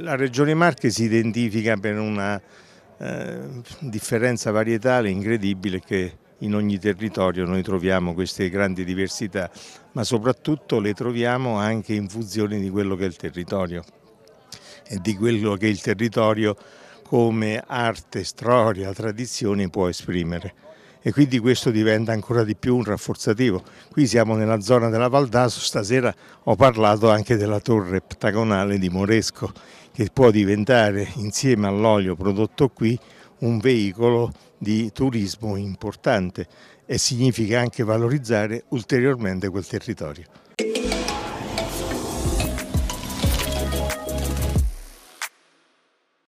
La Regione Marche si identifica per una eh, differenza varietale incredibile che in ogni territorio noi troviamo queste grandi diversità, ma soprattutto le troviamo anche in funzione di quello che è il territorio e di quello che il territorio come arte, storia, tradizione può esprimere e quindi questo diventa ancora di più un rafforzativo. Qui siamo nella zona della Valdaso, stasera ho parlato anche della torre ptagonale di Moresco che può diventare insieme all'olio prodotto qui un veicolo di turismo importante e significa anche valorizzare ulteriormente quel territorio.